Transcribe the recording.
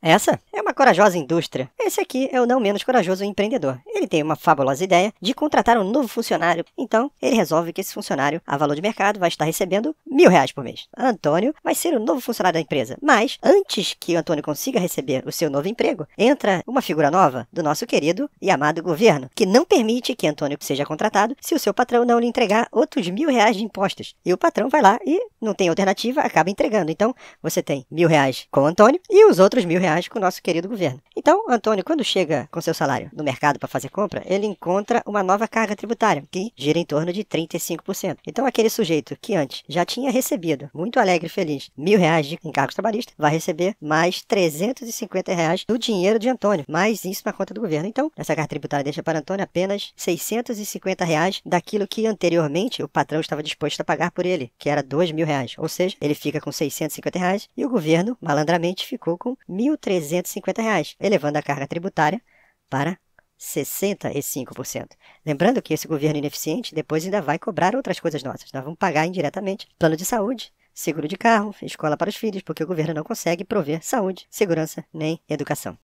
Essa é uma corajosa indústria. Esse aqui é o não menos corajoso empreendedor. Ele tem uma fabulosa ideia de contratar um novo funcionário. Então, ele resolve que esse funcionário, a valor de mercado, vai estar recebendo mil reais por mês. Antônio vai ser o novo funcionário da empresa. Mas, antes que o Antônio consiga receber o seu novo emprego, entra uma figura nova do nosso querido e amado governo, que não permite que Antônio seja contratado se o seu patrão não lhe entregar outros mil reais de impostos. E o patrão vai lá e, não tem alternativa, acaba entregando. Então, você tem mil reais com o Antônio e os outros mil reais reais com o nosso querido governo. Então, Antônio, quando chega com seu salário no mercado para fazer compra, ele encontra uma nova carga tributária, que gira em torno de 35%. Então, aquele sujeito que antes já tinha recebido, muito alegre e feliz, mil reais de encargos trabalhistas, vai receber mais 350 reais do dinheiro de Antônio, mais isso na conta do governo. Então, essa carga tributária deixa para Antônio apenas 650 reais daquilo que anteriormente o patrão estava disposto a pagar por ele, que era 2 mil reais. Ou seja, ele fica com 650 reais e o governo, malandramente, ficou com 1. 1.350, reais, elevando a carga tributária para 65%. Lembrando que esse governo ineficiente depois ainda vai cobrar outras coisas nossas. Nós vamos pagar indiretamente plano de saúde, seguro de carro, escola para os filhos, porque o governo não consegue prover saúde, segurança nem educação.